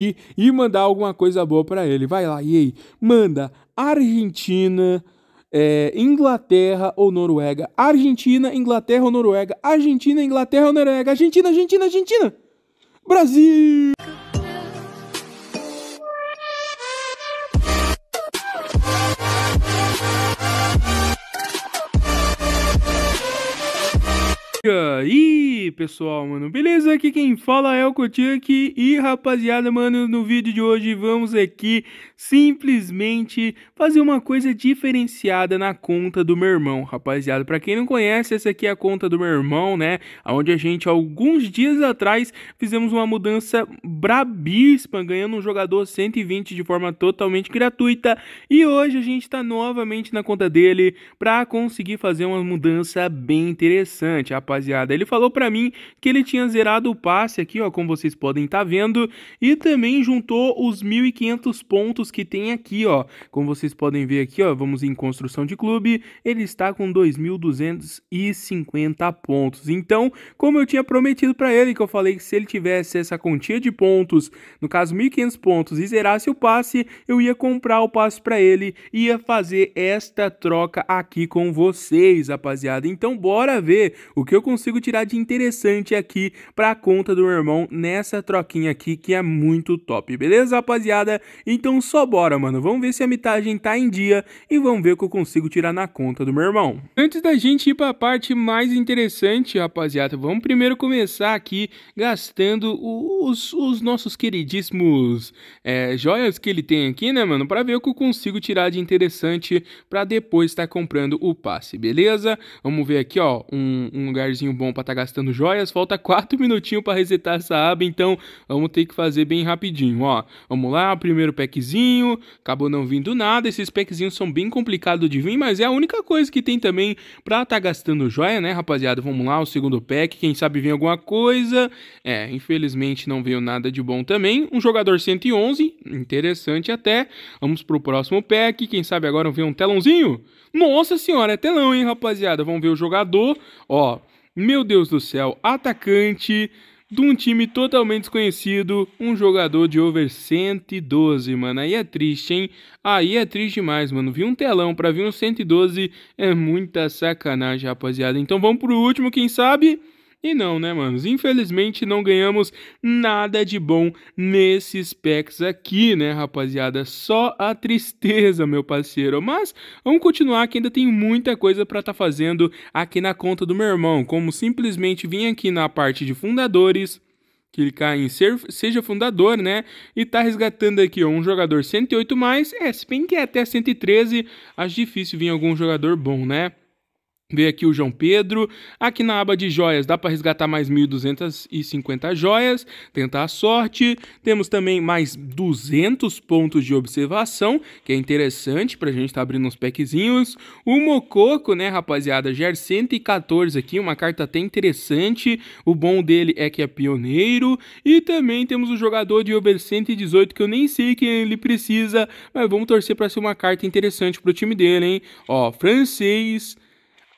e, e mandar alguma coisa boa para ele. Vai lá, e aí, manda Argentina, é, Inglaterra ou Noruega. Argentina, Inglaterra ou Noruega. Argentina, Inglaterra ou Noruega. Argentina, Argentina, Argentina. Brasil! E aí, pessoal, mano, beleza? Aqui quem fala é o aqui e rapaziada, mano, no vídeo de hoje vamos aqui simplesmente fazer uma coisa diferenciada na conta do meu irmão, rapaziada. Para quem não conhece, essa aqui é a conta do meu irmão, né? Onde a gente, alguns dias atrás, fizemos uma mudança brabíssima, ganhando um jogador 120 de forma totalmente gratuita. E hoje a gente tá novamente na conta dele para conseguir fazer uma mudança bem interessante, rapaziada rapaziada. Ele falou para mim que ele tinha zerado o passe aqui, ó, como vocês podem estar tá vendo, e também juntou os 1.500 pontos que tem aqui, ó. Como vocês podem ver aqui, ó, vamos em construção de clube, ele está com 2.250 pontos. Então, como eu tinha prometido para ele, que eu falei que se ele tivesse essa quantia de pontos, no caso 1.500 pontos, e zerasse o passe, eu ia comprar o passe para ele, ia fazer esta troca aqui com vocês, rapaziada. Então, bora ver o que eu eu consigo tirar de interessante aqui para a conta do meu irmão nessa troquinha aqui, que é muito top, beleza, rapaziada? Então só bora, mano. Vamos ver se a mitagem tá em dia e vamos ver o que eu consigo tirar na conta do meu irmão. Antes da gente ir para a parte mais interessante, rapaziada, vamos primeiro começar aqui gastando os, os nossos queridíssimos é, joias que ele tem aqui, né, mano? Para ver o que eu consigo tirar de interessante para depois estar tá comprando o passe, beleza? Vamos ver aqui, ó, um, um lugar lugarzinho bom para estar tá gastando joias. Falta 4 minutinhos para resetar essa aba, então vamos ter que fazer bem rapidinho, ó. Vamos lá, primeiro packzinho, acabou não vindo nada. Esses packzinhos são bem complicados de vir, mas é a única coisa que tem também para estar tá gastando joia, né, rapaziada? Vamos lá, o segundo pack, quem sabe vem alguma coisa. É, infelizmente não veio nada de bom também. Um jogador 111, interessante até. Vamos pro próximo pack, quem sabe agora vem um telãozinho. Nossa senhora, é telão, hein, rapaziada? Vamos ver o jogador. Ó, meu Deus do céu, atacante de um time totalmente desconhecido, um jogador de over 112, mano. Aí é triste, hein? Aí é triste demais, mano. Vi um telão para vir um 112 é muita sacanagem, rapaziada. Então vamos pro último, quem sabe? E não, né, manos? Infelizmente não ganhamos nada de bom nesses packs aqui, né, rapaziada? Só a tristeza, meu parceiro. Mas vamos continuar que ainda tem muita coisa para tá fazendo aqui na conta do meu irmão, como simplesmente vir aqui na parte de fundadores clicar em ser, seja fundador, né? E tá resgatando aqui ó, um jogador 108 mais, é, se bem que é até 113, acho difícil vir algum jogador bom, né? Veio aqui o João Pedro. Aqui na aba de joias dá para resgatar mais 1.250 joias, tentar a sorte. Temos também mais 200 pontos de observação, que é interessante para a gente estar tá abrindo uns packzinhos. O Mococo, né, rapaziada, Ger 114 aqui, uma carta até interessante. O bom dele é que é pioneiro. E também temos o jogador de over 118, que eu nem sei quem ele precisa, mas vamos torcer para ser uma carta interessante para o time dele, hein? Ó, francês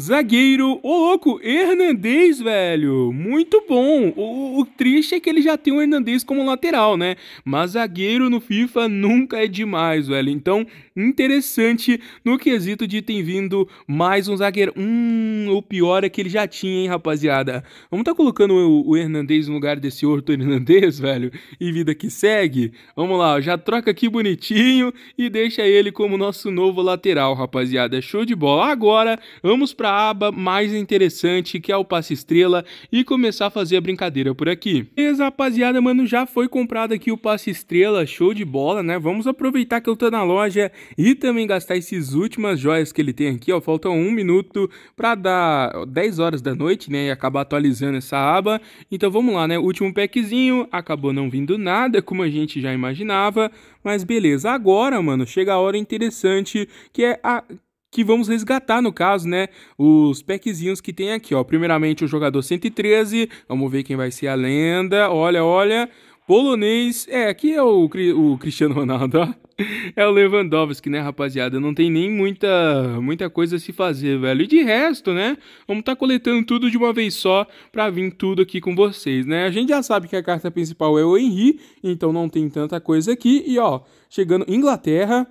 Zagueiro, ô oh, louco, Hernandes, velho, muito bom. O, o, triste é que ele já tem o Hernandes como lateral, né? Mas zagueiro no FIFA nunca é demais, velho. Então, interessante no quesito de tem vindo mais um zagueiro. Hum, o pior é que ele já tinha, hein, rapaziada. Vamos tá colocando o, o Hernandes no lugar desse outro Hernandes, velho? E vida que segue. Vamos lá, ó, já troca aqui bonitinho e deixa ele como nosso novo lateral, rapaziada. Show de bola. Agora, vamos pra para a aba mais interessante, que é o passe estrela, e começar a fazer a brincadeira por aqui. Beleza, rapaziada, mano, já foi comprado aqui o passe estrela, show de bola, né? Vamos aproveitar que eu tô na loja e também gastar esses últimas joias que ele tem aqui, ó. Faltam um minuto para dar 10 horas da noite, né? E acabar atualizando essa aba. Então vamos lá, né? Último packzinho, acabou não vindo nada, como a gente já imaginava, mas beleza. Agora, mano, chega a hora interessante, que é a que vamos resgatar no caso, né, os packzinhos que tem aqui, ó. Primeiramente o jogador 113, vamos ver quem vai ser a lenda. Olha, olha, polonês. É, aqui é o, o Cristiano Ronaldo, ó. É o Lewandowski, né, rapaziada? Não tem nem muita, muita coisa a se fazer, velho. E de resto, né? Vamos estar tá coletando tudo de uma vez só pra vir tudo aqui com vocês, né? A gente já sabe que a carta principal é o Henry, então não tem tanta coisa aqui. E ó, chegando Inglaterra,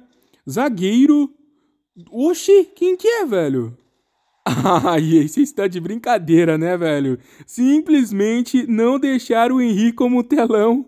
zagueiro, Oxi, quem que é, velho? Ai, você está de brincadeira, né, velho? Simplesmente não deixar o Henrique como telão.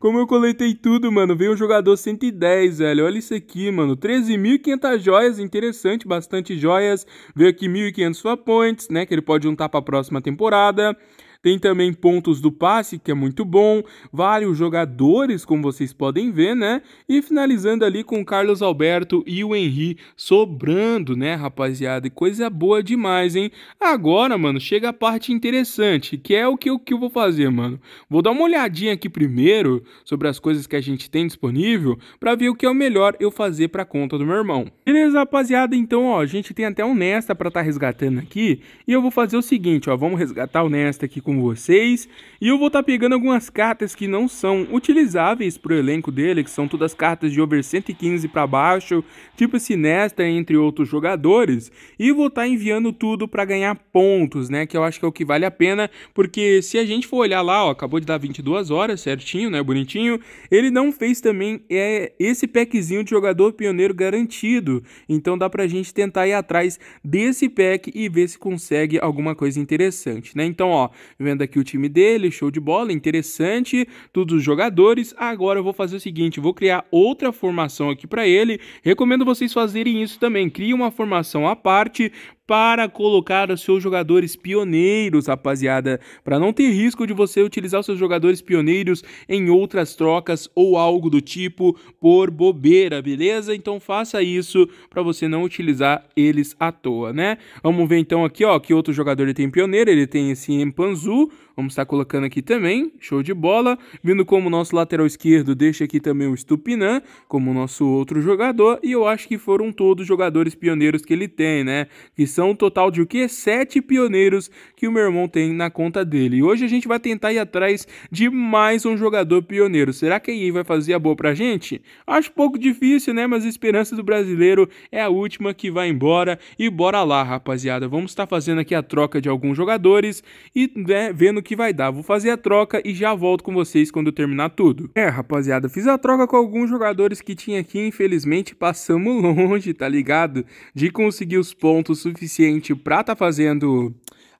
Como eu coletei tudo, mano, veio um jogador 110, velho. Olha isso aqui, mano. 13.500 joias, interessante, bastante joias. Veio aqui 1.500 sua points, né, que ele pode juntar para a próxima temporada. Tem também pontos do passe, que é muito bom, vários jogadores, como vocês podem ver, né? E finalizando ali com Carlos Alberto e o Henry sobrando, né, rapaziada? E coisa boa demais, hein? Agora, mano, chega a parte interessante, que é o que, o que eu vou fazer, mano. Vou dar uma olhadinha aqui primeiro sobre as coisas que a gente tem disponível para ver o que é o melhor eu fazer para conta do meu irmão. Beleza, rapaziada? Então, ó, a gente tem até o Nesta para estar tá resgatando aqui, e eu vou fazer o seguinte, ó, vamos resgatar o Nesta aqui com com vocês e eu vou estar tá pegando algumas cartas que não são utilizáveis para o elenco dele, que são todas cartas de over 115 para baixo, tipo Sinestra, entre outros jogadores, e vou estar tá enviando tudo para ganhar pontos, né, que eu acho que é o que vale a pena, porque se a gente for olhar lá, ó, acabou de dar 22 horas, certinho, né, bonitinho, ele não fez também é, esse packzinho de jogador pioneiro garantido, então dá para a gente tentar ir atrás desse pack e ver se consegue alguma coisa interessante, né, então, ó, vendo aqui o time dele, show de bola, interessante, todos os jogadores. Agora eu vou fazer o seguinte, vou criar outra formação aqui para ele. Recomendo vocês fazerem isso também, crie uma formação à parte, para colocar os seus jogadores pioneiros, rapaziada, para não ter risco de você utilizar os seus jogadores pioneiros em outras trocas ou algo do tipo por bobeira, beleza? Então faça isso para você não utilizar eles à toa, né? Vamos ver então aqui, ó, que outro jogador ele tem pioneiro, ele tem esse Empanzu, Vamos estar colocando aqui também, show de bola. Vindo como nosso lateral esquerdo, deixa aqui também o Stupinan como nosso outro jogador. E eu acho que foram todos jogadores pioneiros que ele tem, né? Que são um total de o quê? Sete pioneiros que o meu irmão tem na conta dele. E hoje a gente vai tentar ir atrás de mais um jogador pioneiro. Será que a vai fazer a boa pra gente? Acho pouco difícil, né? Mas a esperança do brasileiro é a última que vai embora. E bora lá, rapaziada. Vamos estar fazendo aqui a troca de alguns jogadores e né, vendo no que vai dar. Vou fazer a troca e já volto com vocês quando eu terminar tudo. É, rapaziada, fiz a troca com alguns jogadores que tinha aqui, infelizmente passamos longe, tá ligado? De conseguir os pontos suficientes pra tá fazendo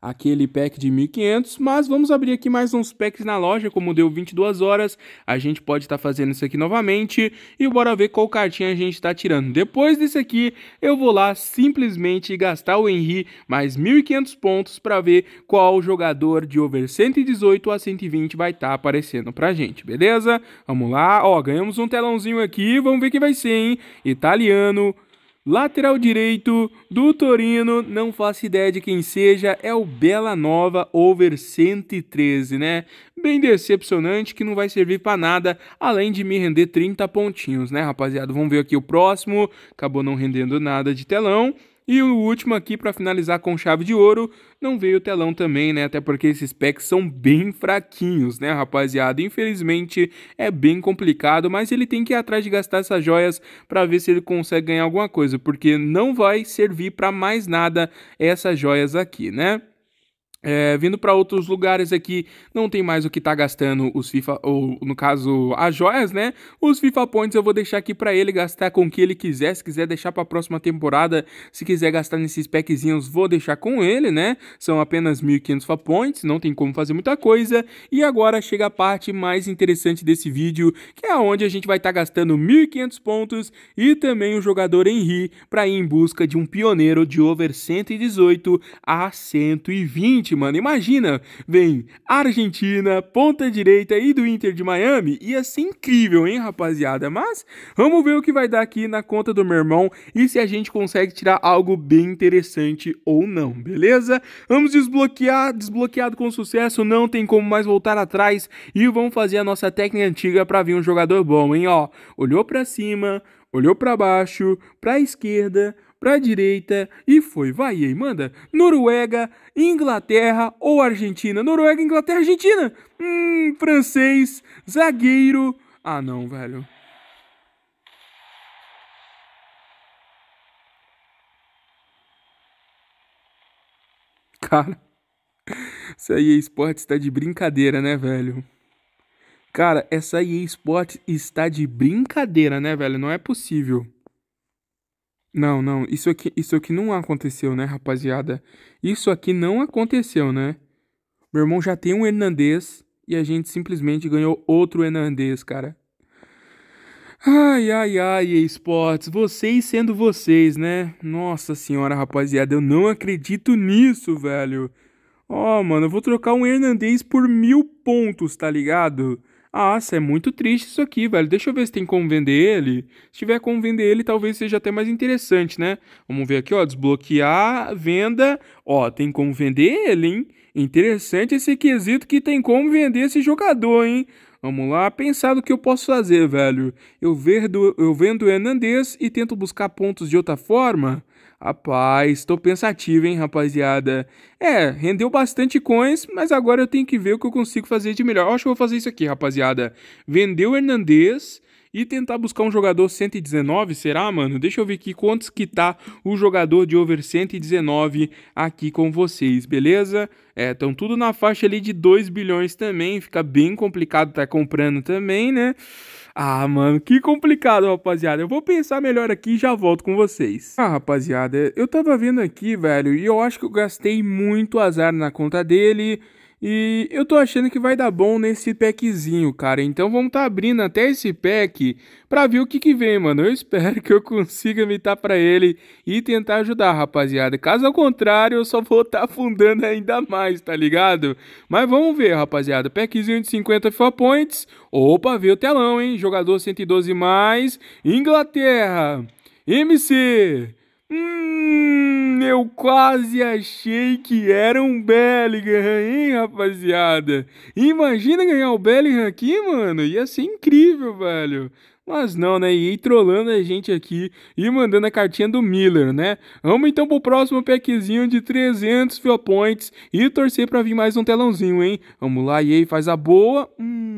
aquele pack de 1500, mas vamos abrir aqui mais uns packs na loja, como deu 22 horas, a gente pode estar tá fazendo isso aqui novamente e bora ver qual cartinha a gente está tirando. Depois desse aqui, eu vou lá simplesmente gastar o Henry mais 1500 pontos para ver qual jogador de over 118 a 120 vai estar tá aparecendo pra gente, beleza? Vamos lá, ó, ganhamos um telãozinho aqui, vamos ver quem vai ser, hein? Italiano, Lateral direito do Torino, não faço ideia de quem seja, é o Bela Nova over 113, né? Bem decepcionante que não vai servir para nada, além de me render 30 pontinhos, né, rapaziada? Vamos ver aqui o próximo, acabou não rendendo nada de telão. E o último aqui para finalizar com chave de ouro, não veio o telão também, né? Até porque esses packs são bem fraquinhos, né, rapaziada? Infelizmente é bem complicado, mas ele tem que ir atrás de gastar essas joias para ver se ele consegue ganhar alguma coisa, porque não vai servir para mais nada essas joias aqui, né? É, vindo para outros lugares aqui, não tem mais o que tá gastando os FIFA, ou no caso, as joias, né? Os FIFA Points eu vou deixar aqui para ele gastar com o que ele quiser. Se quiser deixar para a próxima temporada, se quiser gastar nesses packzinhos, vou deixar com ele, né? São apenas 1.500 FIFA Points, não tem como fazer muita coisa. E agora chega a parte mais interessante desse vídeo, que é onde a gente vai estar tá gastando 1.500 pontos e também o jogador Henry para ir em busca de um pioneiro de over 118 a 120. Gente, mano, imagina. Vem, Argentina, ponta direita e do Inter de Miami. Ia ser incrível, hein, rapaziada? Mas vamos ver o que vai dar aqui na conta do meu irmão e se a gente consegue tirar algo bem interessante ou não, beleza? Vamos desbloquear, desbloqueado com sucesso, não tem como mais voltar atrás e vamos fazer a nossa técnica antiga para vir um jogador bom, hein, ó. Olhou para cima, olhou para baixo, para a esquerda, para a direita e foi. Vai aí, manda. Noruega, Inglaterra ou Argentina? Noruega, Inglaterra, Argentina. Hum, francês, zagueiro. Ah, não, velho. Cara, essa EA Sports está de brincadeira, né, velho? Cara, essa EA Sports está de brincadeira, né, velho? Não é possível. Não, não, isso aqui, isso aqui não aconteceu, né, rapaziada? Isso aqui não aconteceu, né? Meu irmão já tem um Hernandez e a gente simplesmente ganhou outro Hernandez, cara. Ai, ai, ai, esportes, vocês sendo vocês, né? Nossa senhora, rapaziada, eu não acredito nisso, velho. Ó, oh, mano, eu vou trocar um Hernandez por mil pontos, tá ligado? Nossa, é muito triste isso aqui, velho. Deixa eu ver se tem como vender ele. Se tiver como vender ele, talvez seja até mais interessante, né? Vamos ver aqui, ó. Desbloquear, venda. Ó, tem como vender ele, hein? Interessante esse quesito que tem como vender esse jogador, hein? Vamos lá, pensar no que eu posso fazer, velho. Eu vendo, eu vendo o Hernandes e tento buscar pontos de outra forma? Rapaz, tô pensativo, hein, rapaziada. É, rendeu bastante coins, mas agora eu tenho que ver o que eu consigo fazer de melhor. Eu acho que eu vou fazer isso aqui, rapaziada. Vender o Hernandes e tentar buscar um jogador 119, será, mano? Deixa eu ver aqui quantos que tá o jogador de over 119 aqui com vocês, beleza? É, estão tudo na faixa ali de 2 bilhões também, fica bem complicado tá comprando também, né? Ah, mano, que complicado, rapaziada. Eu vou pensar melhor aqui e já volto com vocês. Ah, rapaziada, eu tava vendo aqui, velho, e eu acho que eu gastei muito azar na conta dele. E eu tô achando que vai dar bom nesse packzinho, cara. Então vamos tá abrindo até esse pack pra ver o que que vem, mano. Eu espero que eu consiga imitar pra ele e tentar ajudar, rapaziada. Caso ao contrário, eu só vou tá afundando ainda mais, tá ligado? Mas vamos ver, rapaziada. Packzinho de 50 FIFA Points. Opa, veio o telão, hein? Jogador 112+, mais. Inglaterra. MC. Hum eu quase achei que era um Bellingham, hein, rapaziada? Imagina ganhar o Bellingham aqui, mano. Ia ser incrível, velho. Mas não, né? E trollando a gente aqui e mandando a cartinha do Miller, né? Vamos então pro próximo packzinho de 300 Fio Points e torcer pra vir mais um telãozinho, hein? Vamos lá, e aí, faz a boa. Hum.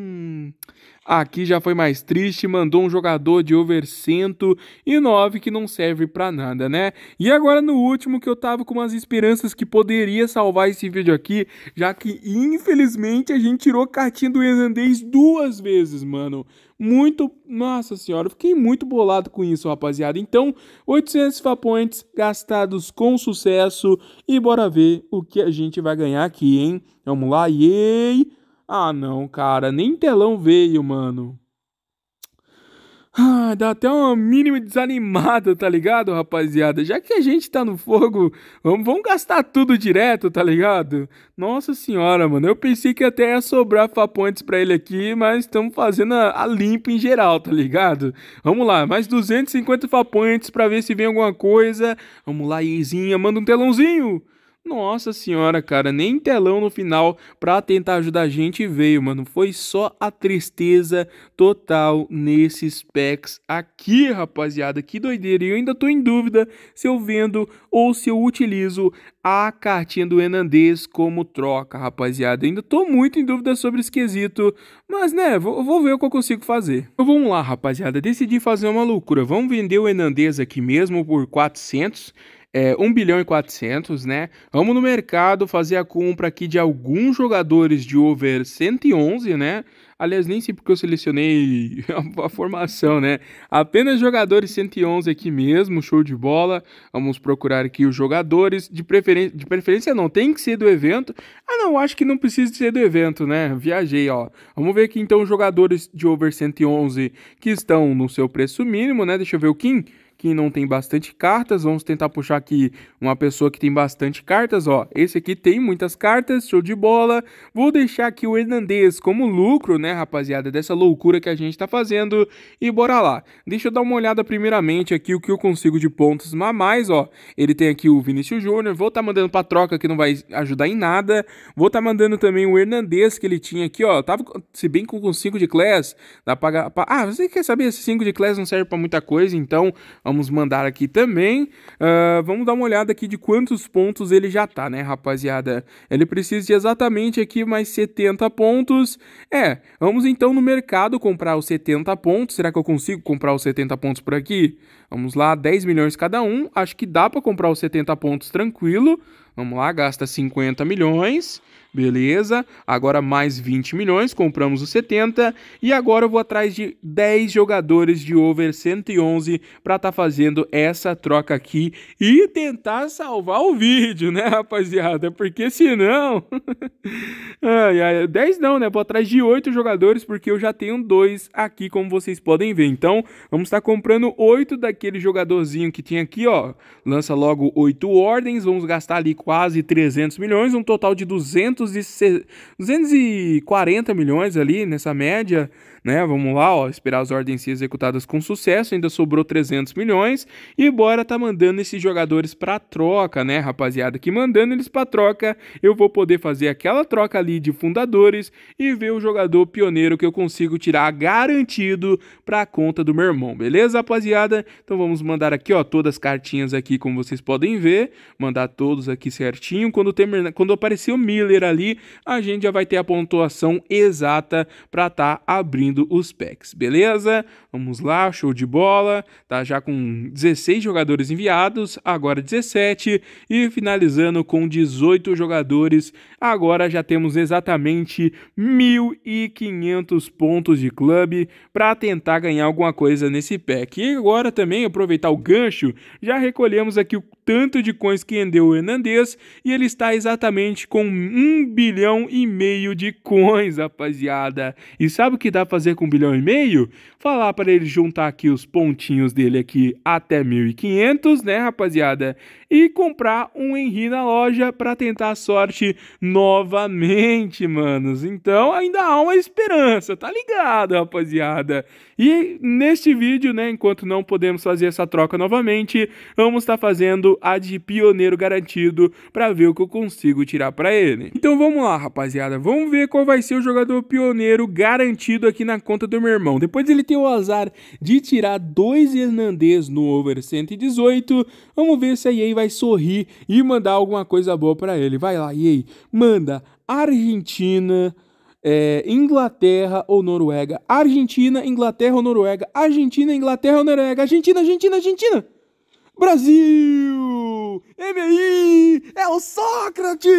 Aqui já foi mais triste, mandou um jogador de over 109 que não serve para nada, né? E agora no último que eu tava com umas esperanças que poderia salvar esse vídeo aqui, já que infelizmente a gente tirou a cartinha do irlandês duas vezes, mano. Muito, nossa senhora, fiquei muito bolado com isso, rapaziada. Então, 800 points gastados com sucesso e bora ver o que a gente vai ganhar aqui, hein? Vamos lá, yay! Ah, não, cara, nem telão veio, mano. Ah, dá até uma mínima desanimada, tá ligado, rapaziada? Já que a gente tá no fogo, vamos, vamos gastar tudo direto, tá ligado? Nossa senhora, mano, eu pensei que até ia sobrar fapontes pra ele aqui, mas estamos fazendo a, a, limpa em geral, tá ligado? Vamos lá, mais 250 fapontes pra ver se vem alguma coisa. Vamos lá, Izinha, manda um telãozinho. Nossa senhora, cara, nem telão no final pra tentar ajudar a gente veio, mano. Foi só a tristeza total nesses packs aqui, rapaziada. Que doideira. E eu ainda tô em dúvida se eu vendo ou se eu utilizo a cartinha do Enandês como troca, rapaziada. Eu ainda tô muito em dúvida sobre esse quesito, mas né, vou, vou ver o que eu consigo fazer. Então vamos lá, rapaziada. Decidi fazer uma loucura. Vamos vender o Enandês aqui mesmo por 400 é, 1 bilhão e 400, né? Vamos no mercado fazer a compra aqui de alguns jogadores de over 111, né? Aliás, nem sei porque eu selecionei a, a formação, né? Apenas jogadores 111 aqui mesmo, show de bola. Vamos procurar aqui os jogadores. De, preferen de preferência não, tem que ser do evento. Ah, não, acho que não precisa ser do evento, né? Viajei, ó. Vamos ver aqui então os jogadores de over 111 que estão no seu preço mínimo, né? Deixa eu ver o Kim quem não tem bastante cartas. Vamos tentar puxar aqui uma pessoa que tem bastante cartas, ó. Esse aqui tem muitas cartas, show de bola. Vou deixar aqui o Hernandes como lucro, né, rapaziada, dessa loucura que a gente tá fazendo. E bora lá. Deixa eu dar uma olhada primeiramente aqui o que eu consigo de pontos a mais, ó. Ele tem aqui o Vinícius Júnior. Vou estar tá mandando pra troca que não vai ajudar em nada. Vou estar tá mandando também o Hernandes que ele tinha aqui, ó. Tava, se bem com 5 de class, dá pra... Ah, você quer saber? 5 de class não serve pra muita coisa, então... Vamos vamos mandar aqui também. Uh, vamos dar uma olhada aqui de quantos pontos ele já tá, né, rapaziada? Ele precisa de exatamente aqui mais 70 pontos. É, vamos então no mercado comprar os 70 pontos. Será que eu consigo comprar os 70 pontos por aqui? Vamos lá, 10 milhões cada um. Acho que dá para comprar os 70 pontos tranquilo. Vamos lá, gasta 50 milhões. Beleza? Agora mais 20 milhões, compramos os 70 e agora eu vou atrás de 10 jogadores de over 111 para estar tá fazendo essa troca aqui e tentar salvar o vídeo, né, rapaziada? Porque senão ai, ai, 10 não, né? Vou atrás de 8 jogadores porque eu já tenho 2 aqui, como vocês podem ver. Então, vamos estar tá comprando 8 daquele jogadorzinho que tinha aqui, ó. Lança logo 8 ordens, vamos gastar ali quase 300 milhões, um total de 200 240 milhões ali nessa média né? Vamos lá, ó, esperar as ordens ser executadas com sucesso, ainda sobrou 300 milhões e bora tá mandando esses jogadores para troca, né, rapaziada? Que mandando eles para troca, eu vou poder fazer aquela troca ali de fundadores e ver o jogador pioneiro que eu consigo tirar garantido para a conta do meu irmão, beleza, rapaziada? Então vamos mandar aqui, ó, todas as cartinhas aqui, como vocês podem ver, mandar todos aqui certinho. Quando terminar, quando aparecer o Miller ali, a gente já vai ter a pontuação exata para tá abrindo os packs, beleza? Vamos lá, show de bola. Tá já com 16 jogadores enviados, agora 17 e finalizando com 18 jogadores. Agora já temos exatamente 1500 pontos de clube para tentar ganhar alguma coisa nesse pack. E agora também aproveitar o gancho, já recolhemos aqui o tanto de coins que rendeu o Hernandes e ele está exatamente com 1 bilhão e meio de coins, rapaziada. E sabe o que dá para fazer com 1 bilhão e meio? Falar para ele juntar aqui os pontinhos dele aqui até 1.500, né, rapaziada? E comprar um Henry na loja para tentar a sorte novamente, manos. Então ainda há uma esperança, tá ligado, rapaziada? E neste vídeo, né, enquanto não podemos fazer essa troca novamente, vamos estar tá fazendo a de pioneiro garantido para ver o que eu consigo tirar para ele. Então vamos lá, rapaziada, vamos ver qual vai ser o jogador pioneiro garantido aqui na conta do meu irmão. Depois ele tem o azar de tirar dois Hernandes no over 118. Vamos ver se a EA vai sorrir e mandar alguma coisa boa para ele. Vai lá, EA, manda Argentina, é, Inglaterra ou Noruega? Argentina, Inglaterra ou Noruega? Argentina, Inglaterra ou Noruega? Argentina, Argentina, Argentina! Brasil! MI é o Sócrates!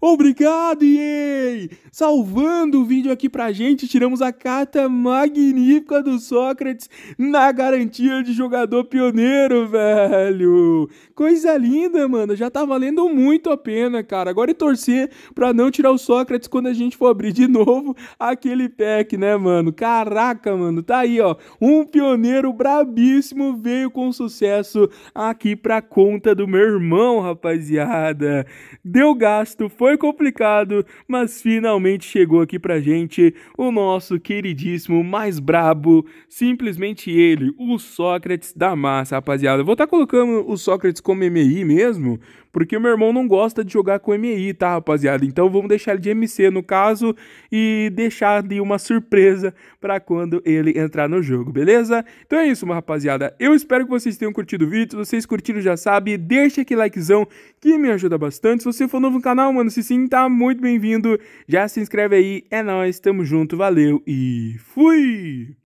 Obrigado, EA! Salvando o vídeo aqui pra gente, tiramos a carta magnífica do Sócrates na garantia de jogador pioneiro, velho! Coisa linda, mano! Já tá valendo muito a pena, cara. Agora é torcer pra não tirar o Sócrates quando a gente for abrir de novo aquele pack, né, mano? Caraca, mano! Tá aí, ó. Um pioneiro brabíssimo veio com sucesso aqui pra conta do meu irmão, rapaziada. Deu gasto, foi foi complicado, mas finalmente chegou aqui pra gente o nosso queridíssimo, mais brabo, simplesmente ele, o Sócrates da massa, rapaziada. Eu vou estar tá colocando o Sócrates como MI mesmo, porque o meu irmão não gosta de jogar com MI, tá, rapaziada? Então vamos deixar ele de MC no caso e deixar de uma surpresa para quando ele entrar no jogo, beleza? Então é isso, rapaziada. Eu espero que vocês tenham curtido o vídeo. Se vocês curtiram, já sabe, deixa aquele likezão que me ajuda bastante. Se você for novo no canal, mano, se sim, tá muito bem-vindo. Já se inscreve aí. É nóis, tamo junto, valeu e fui!